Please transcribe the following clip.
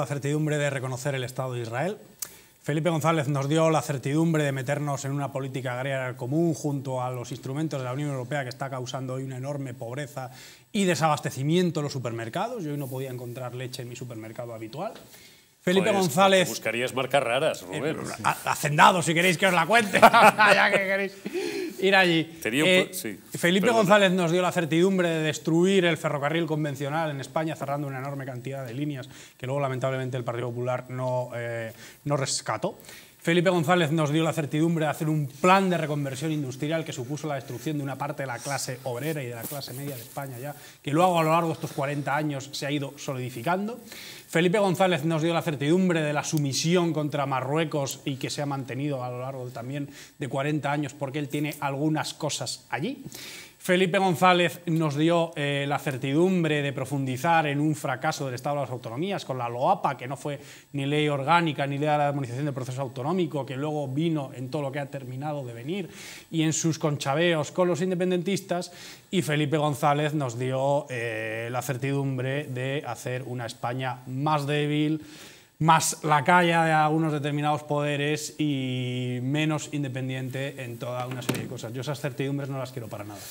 La certidumbre de reconocer el Estado de Israel. Felipe González nos dio la certidumbre de meternos en una política agraria común junto a los instrumentos de la Unión Europea que está causando hoy una enorme pobreza y desabastecimiento en los supermercados. Yo hoy no podía encontrar leche en mi supermercado habitual. Felipe González. Buscarías marcas raras, eh, Rubén. hacendado, si queréis que os la cuente. que queréis ir allí. Eh, Felipe González nos dio la certidumbre de destruir el ferrocarril convencional en España, cerrando una enorme cantidad de líneas que luego lamentablemente el Partido Popular no, eh, no rescató. Felipe González nos dio la certidumbre de hacer un plan de reconversión industrial que supuso la destrucción de una parte de la clase obrera y de la clase media de España ya, que luego a lo largo de estos 40 años se ha ido solidificando. Felipe González nos dio la certidumbre de la sumisión contra Marruecos y que se ha mantenido a lo largo también de 40 años porque él tiene algunas cosas allí. Felipe González nos dio eh, la certidumbre de profundizar en un fracaso del Estado de las Autonomías con la LOAPA, que no fue ni ley orgánica ni ley de la armonización del proceso autonómico, que luego vino en todo lo que ha terminado de venir, y en sus conchabeos con los independentistas. Y Felipe González nos dio eh, la certidumbre de hacer una España más débil, más la de algunos determinados poderes y menos independiente en toda una serie de cosas. Yo esas certidumbres no las quiero para nada.